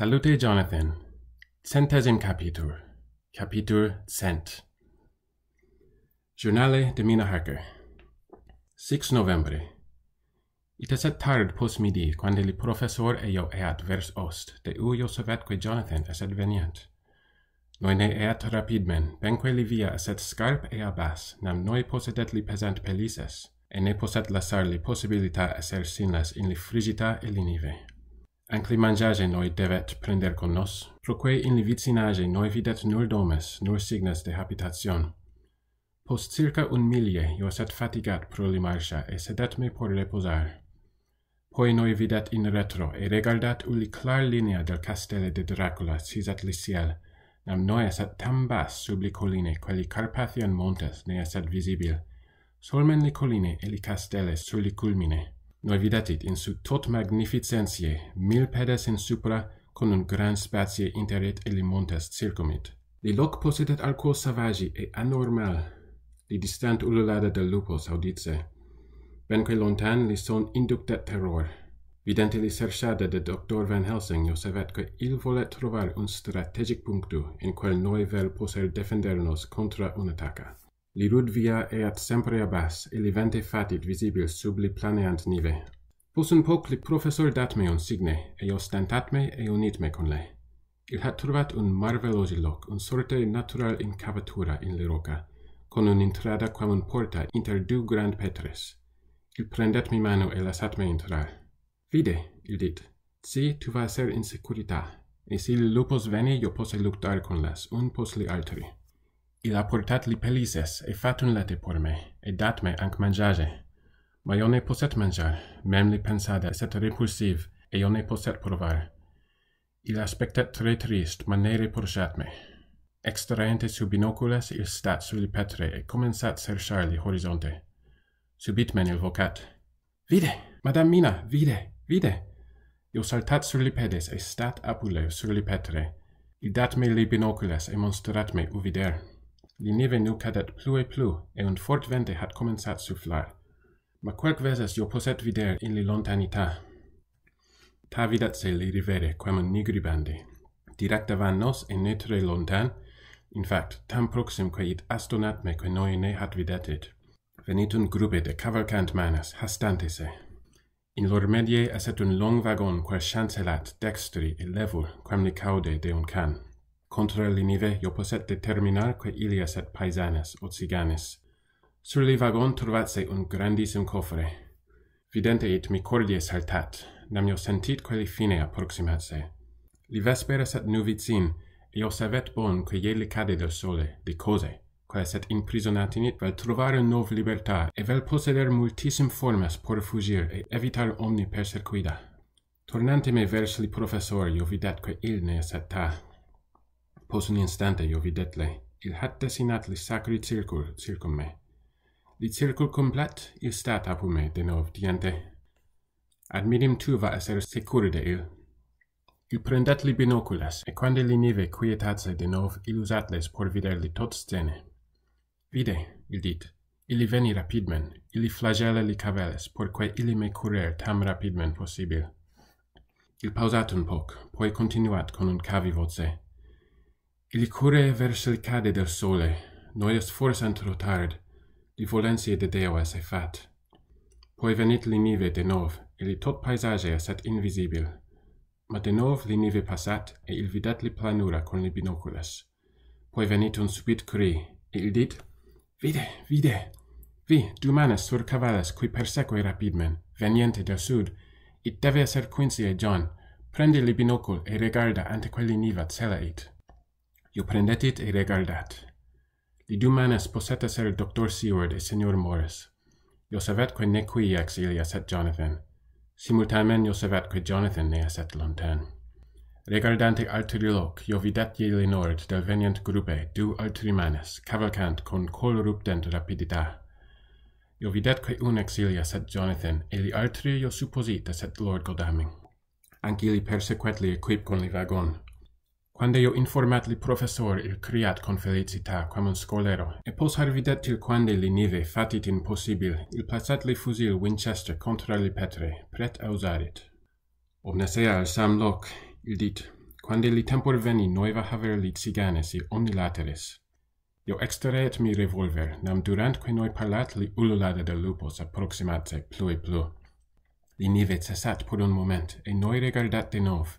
Salute Jonathan. Centesim capitur. Capitur cent. Journale de Mina Harker. 6 novembre. Ita set tard post midi, quande li professor eo eat vers ost, de u io sovetque Jonathan eset veniant. ne eat rapidmen, benque li via eset scarp ea bas, nam noi posedet li pesant pelises, e ne poset lasar li possibilita eser sinles in li frigita e linive, Ancli mangiage noi devet prender con nos, proque in li vicinage noi videt nul domes, nul signes de habitation. Post circa un milie, io set fatigat pro li marcia, e sedat me por le posar. Poi noi videt in retro, e regaldat uli clar linea del castelle de Dracula, sisat li ciel, nam noi esat tam bas sub li colline, quali Carpathian montes ne esat visibil, solmen li colline e li castelle sur li culmine.' Noi videtit in su tot magnificentiae, mil pedes in supra, con un gran spazie interit illi montes circumit. Li loc posidet alquo savagi e anormal, li distant ululade de lupos audice. Benque lontan li son inductet terror. Videnti li serciade de Dr. Van Helsing, Josevet, que il volet trovar un strategic punctu in quel noi vel poser defendernos contra un attacca li e eat sempre abas, e li vente fatit visibil sub li planeant nive. Pus un poc li professor dat me un signe, e ostentat me e unit me con le. Il hat turvat un marvelosi loc, un sorte natural incavatura in le roca, con un intrada quam un porta inter du grand petres. Il prendet mi mano e lasat me intrar. Vide, il dit, si tu va ser in securita, e si lupos veni, io posse luctar con las, un pos li alteri. Il apportat li pelises, e fat un lete por me, e dat me anc mangiage. Ma io ne posset mangiar, mem li pensada, e set repulsiv, e io ne posset provar. Il aspectet tre trist, ma ne reporciat me. Extraente su binocules, il stat su li petre, e commensat serciar li horizonte. Subit men il vocat. Vide! Madame Mina, vide! Vide! Io saltat sur li pedes, e stat apule sur li petre. Il dat me li binocules, e monstrat me uvider li neve nu cadet plue e e un fort vente hat comenzat sufflar. Ma quelc veses io poset vider in li lontanità. Ta vidat se li rivere, quam un nigri bandi. Directa van nos e netre lontan, in fact, tam proxim quae id astonat me quae noi ne hat videtit. Venitun grube de cavalcant manas, hastante se. In lor medie eset un long vagon quae chancelat dextri e levur, quam li caude de un can contra linive io posset determinar quae ilia sed paesanes o ciganes. Sur li vagon trovat se un grandisim cofre. Vidente it mi cordie saltat, nam io sentit quae li fine approximat se. Li vesperas et nu vicin, e io savet bon quae iei li cade del sole, di cose, quae set in prisonatinit vel trovare nov libertà, e vel posseder multisim formas por fugir e evitar omni persecuida. Tornante me vers li professor, io videt quae il ne set ta, pos un instante io videt le il hat desinat li sacri circul circum me Li circul complet il stat apu me de nov diante admirim tu va a ser securi de il il prendat li binoculas e quande li nive quietatse de nov il usat les por vider li tot scene vide il dit Ili veni rapidmen, ili flagele li caveles, porque ili me curer tam rapidmen possibil. Il pausat un poc, poi continuat con un cavi voce. Ili cure verso cade del sole, noi est fores antro tard, di volensie de Deo esse fat. Poi venit linive de nov, ili tot paesage esset invisibil, ma de nov linive passat, e il vidat li planura con li binoculas. Poi venit un subit curi, e il dit, Vide, vide! Vi, du manes sur cavales qui persecue rapidmen, veniente del sud, it deve ser Quincy e John, prendi li binocul e regarda ante quelli niva it io prendetit e regardat. Li manes possetes el doctor Seward e signor Morris. Io savetque ne qui ex ilia set Jonathan. Simultamen io savetque Jonathan ne est et lontan. Regardante alteri loc, io videt ili nord del veniant grupe du alteri manes, cavalcant con col ruptent rapidita. Io videtque un ex ilia set Jonathan, e li alteri io supposit et Lord Godaming. Anc ili persequet li equip con li vagon, Quando io informat li professor il creat felicità quam un scolero, e pos har videt il quande li nive fatit in possibil, il placat li fusil Winchester contra li petre, pret ausarit. Obnes ea al sam loc, il dit, quande li tempor veni noiva haver li ciganes onni omnilateris. Io extraet mi revolver, nam durant que noi parlat li ululada de lupos approximatse plue plue. Li nive cessat por un moment, e noi regardat de nov,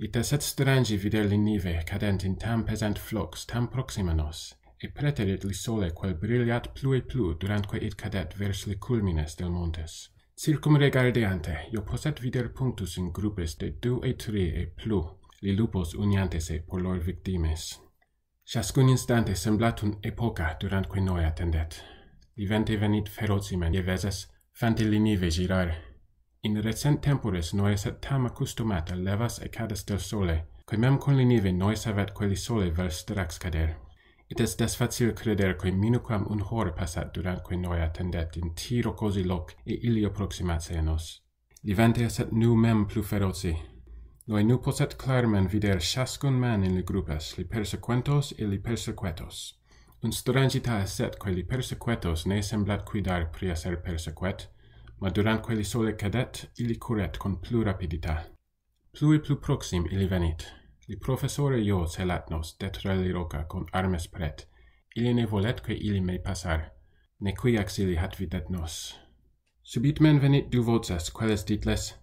It is strangi strange vide linive cadent in tam pesant flux tam proxima nos, e praeterit li sole quel brilliat plu et plu durantque id cadet vers le culmines del montes. Circum regardeante, io poset vider punctus in grupes de du et tre et plu, li lupos uniantese por lor victimes. Ciascun instante semblat un epoca durantque noi attendet. Vivente venit ferocimen, fanti li nive girare, In recent tempores noi sat tam acustomata levas e cadas del sole, quae mem con linive noi savet quelli sole vel sterax cader. It est des facil creder quae minuquam un hor passat durant quae noi attendet in ti rocosi loc e ili approximatse a nos. Divente est nu mem plus feroci. Noi nu poset clarmen vider chascun man in li grupas, li persequentos e li persequetos. Un strangita est set quae li persequetos ne semblat quidar pria ser persequet, ma duranque li sole cadet, ili curet con plu rapidita. Plui plu proxim ili venit. Li professore io celat nos detra li roca con armes pret. Ili ne volet que ili mei passar, ne qui ax ili hat videt nos. Subit men venit du voces, quelles ditles,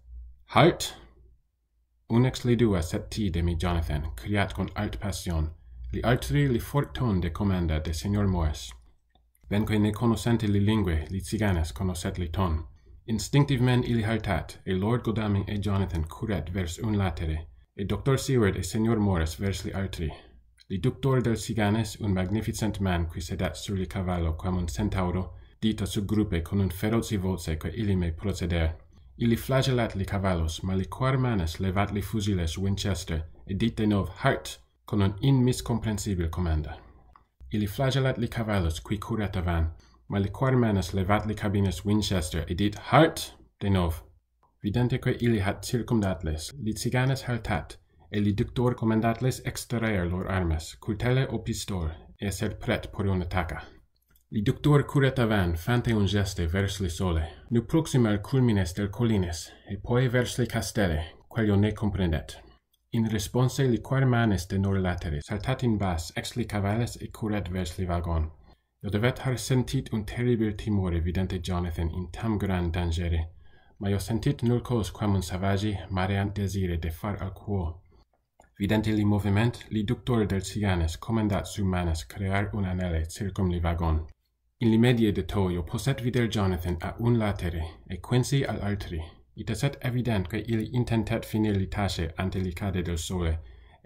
Halt! Unex li dua set ti de mi Jonathan, criat con alt passion. Li altri li fort ton de comanda de signor Moes. Venque ne conoscente li lingue, li ciganes conoscet li ton. Instinctive men ili haltat, e Lord Godaming e Jonathan curat vers un latere, e Dr. Seward e Senor Morris vers li altri. Li ductor del Ciganes, un magnificent man qui sedat sur li cavallo quam un centauro, dita su grupe con un feroci voce quae ili me proceder. Ili flagellat li cavallos, ma li quar manes levat li fusiles Winchester, e dite nov hart con un inmiscomprensibil comanda. Ili flagellat li cavallos qui curat avan, ma le quare manus levat li cabinus Winchester e dit hart de nov. Videntique ili hat circumdatles, li ciganes hartat, e li ductor comandatles exterrer extraer lor armes, curtele o pistol, e ser pret por un attacca. Li ductor curet avan, fante un geste vers sole, nu proxima al culmines del collines, e poi vers le castelle, quel ne comprendet. In response li quare manes de nor lateri, saltat in bas ex li cavales e curet vers vagon. Jag hade vet har sentit un terribil timore vidante Jonathan in tam grand dangere, ma jag sentit nul cos quam un savagi mareant desire de far al quo. Vidante li moviment, li ductor del ciganes comendat su manes crear un anele circum li vagon. In li medie de to, io posset vider Jonathan a un latere, e quensi al altri. Ita set evident que ili intentet finir li tace ante li cade del sole,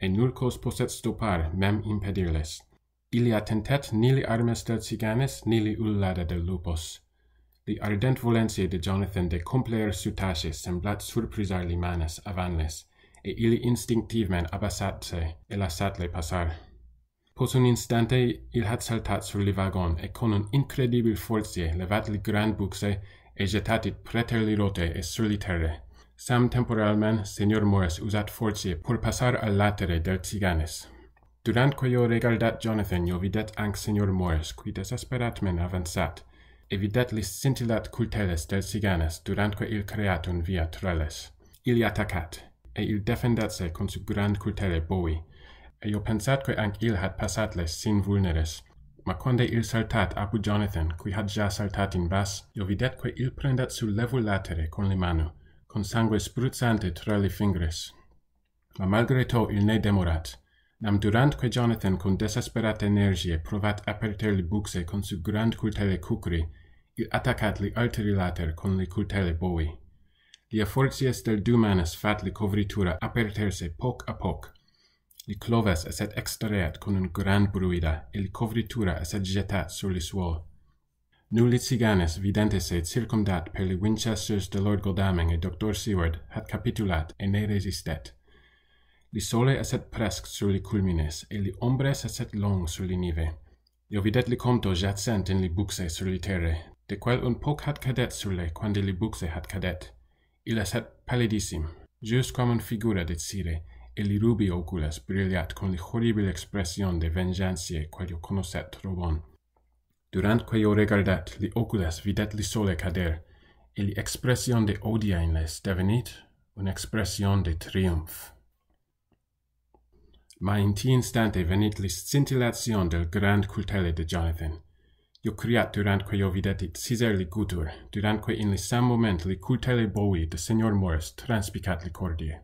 e nul posset poset stopar mem impedirles. Ili attentet nili armes del ciganes, nili ullada del lupos. Li ardent volentiae de Jonathan de cumpler sutaces semblat surprisar li manes avanles, e ili instinctivmen abasat se, e lasat le passar. Pos un instante il hat saltat sur li vagon, e con un incredibil forcie levat li gran buxe, e jetatit preter li rote e sur li terre. Sam temporalmen, signor Morris usat forcie por passar al latere del ciganes. Durant quae io regaldat Jonathan, io videt anc senior Morris, qui desesperat men avansat, e videt lis scintillat culteles del ciganes durant quae il creat un via trelles. Ili attacat, e il defendat se con su grand cultele boi, e io pensat quae anc il hat passat les sin vulneres, ma quande il saltat apu Jonathan, qui had ja saltat in bas, io videt quae il prendat su levul latere con le manu, con sangue spruzzante tra le fingres. Ma malgre to il ne demorat, Nam durant que Jonathan con desesperata energie provat aperter li buxe con su grand cultele cucri, il attacat li alteri later con li cultele boi. Li afforcies del du manes fat li covritura aperterse poc a poc. Li cloves eset extereat con un grand bruida, e li covritura eset jetat sur li suol. Nulli ciganes videntes se circumdat per li winchesters de Lord Goldaming e Dr. Seward hat capitulat e ne resistet li sole eset presc sur li culmines, e li ombres eset long sur li nive. Io videt li comto jacent in li buxe sur li terre, de quel un poc hat cadet sur le, quand li buxe hat cadet. Il eset pallidissim, just quam un figura de cire, e li rubi oculas brilliat con li horribile expression de vengeance quel io conoset trobon. Durant quae io regardat, li oculas videt li sole cader, e li expression de odia in les devenit un expression de triumph ma in ti instante venit li scintillation del grand cultele de Jonathan. Io criat durantque io videtit Caesar ligutur, durantque in li sam moment li cultele boi de Signor Morris transpicat li cordie.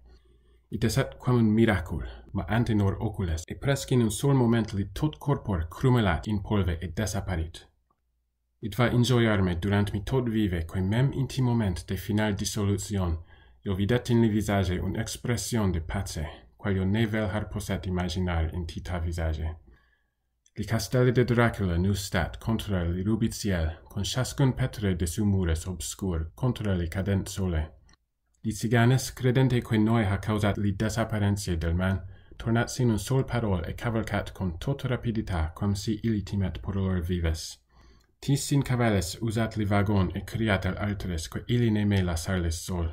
It es et quam un miracul, ma ante nor ocules, e presc in un sol moment li tot corpor crumelat in polve et desaparit. It va enjoyarme durant mi tot vive quae mem in ti moment de final dissolution, io videt in li visage un expression de pace, ne nevel har posset imaginar in tita visage. Li castelli de Dracula nus stat contra li rubit ciel, con chascun petre de su mures obscur contra li cadent sole. Li ciganes, credente que noi ha causat li desapparentie del man, tornat sin un sol parol e cavalcat con tot rapidita quam si ili timet por lor vives. Tis sin cavales usat li vagon e criat al altres que ili ne me lasarles sol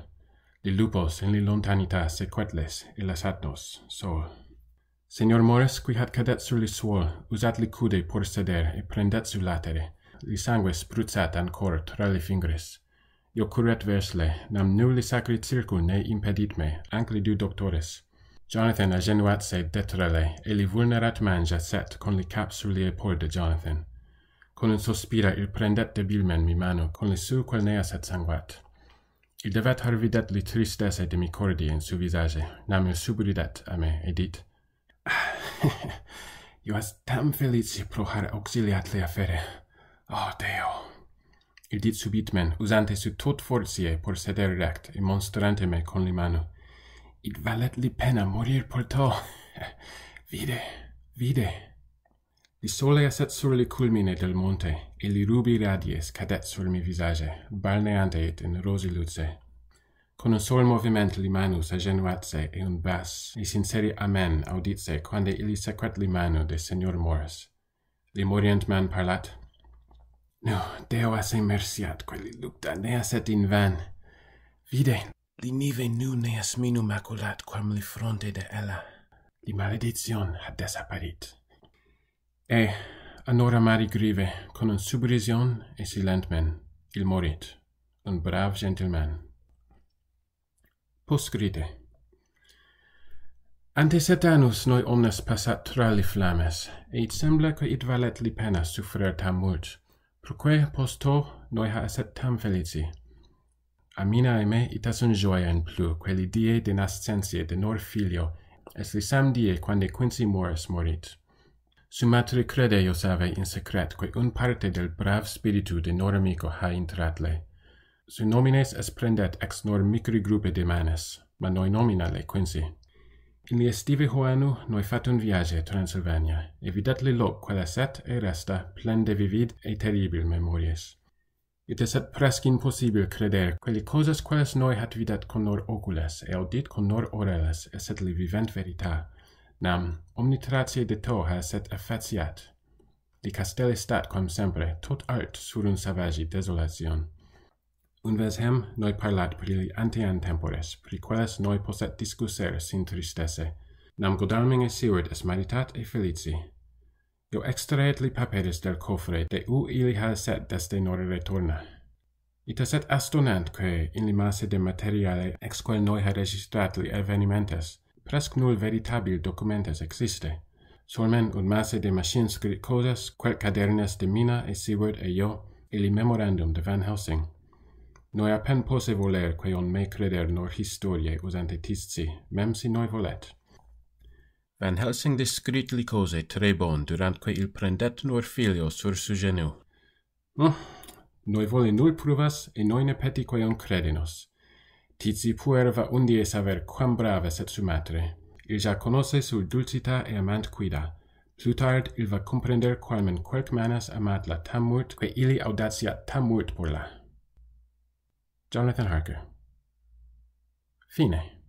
de lupos en li lontanita sequetles illas atnos sol. Señor Morris, qui had cadet sur li suol, usat li cude por seder e prendet su latere, li sangue spruzzat ancor tra li fingres. Io curret vers le, nam nulli sacri circu ne impedit me, anc li du doctores. Jonathan agenuat se detra le, e li vulnerat mangia set con li cap sur li epol de Jonathan. Con un sospira il prendet debilmen mi mano, con li su qual neas et sanguat. Il devet har videt li tristes et cordi in su visage, nam io subridet a me, e dit. Io as tam felici pro har auxiliat le fere. Oh, Deo! Il dit subit men, usante su tot forcie por seder rect, e monstrante me con li manu. Id valet li pena morir por to. vide! Vide! Li sole aset sur le culmine del monte, e li rubi radies cadet sur mi visage, balneante et in rosi luce. Con un sol moviment li manus agenuatse e un bas, e sinceri amen auditse quande ili sequet li manu de signor Morris. Li morient man parlat, No, Deo asse merciat quelli lucta, ne aset in van. Vide, li nive nu ne as minu maculat quam li fronte de ella. Li maledizion ha desaparit e anora mari grive con un subrision e silentmen il morit un brav gentleman postscriptum ante satanus noi omnes passat tra li flames et it sembla quo it valet li pena suffrer tam mult proque posto noi ha esset tam felici a mina e me ita sunt joia in plu quelli die de nascentie de nor filio es li sam die quande quinci moris morit Su matri crede Iosave in secret, quae un parte del brav spiritu de normico ha intrat le. Su nomines es prendet ex nor micri grupe de manes, ma noi nomina le quincy. In li estive hoanu, noi fat un viage Transylvania, e vidat li loc qual es e resta plen de vivid e terribil memories. It es et presc impossibil creder quelli cosas quales noi hat vidat con nor oculas, e audit con nor oreles, es et li vivent verita, Nam, omnitratia de toha set effetiat. Di castelli stat quam sempre, tot art surun savagi desolation. Unves hem, noi parlat prili antean tempores, pri noi poset discusser sin tristesse. Nam godalminge sivert es maritat e felici. Io extraet li paperis del cofre, de u ili ha set deste nore retorna. Ita set astonant, que, in li masse de materiale, ex quel noi ha registrat li evenimentes, presque nul veritabil documentes existe. Solmen un masse de machines scrit cosas, quel cadernes de Mina e Seward e io, ili memorandum de Van Helsing. Noi appen pose voler quae on me creder nor historie usante tisci, mem si noi volet. Van Helsing descrit li cose tre bon durant quae il prendet nor filio sur su genu. Oh, noi vole nul pruvas e noi ne peti quae on credinos. Tizi puer va undie saver quam brave set su matre. Il ja conosce su dulcita e amant quida. Plutard il va comprender quam in quelc manas amat la tamurt que ili audacia tamurt por la. Jonathan Harker Fine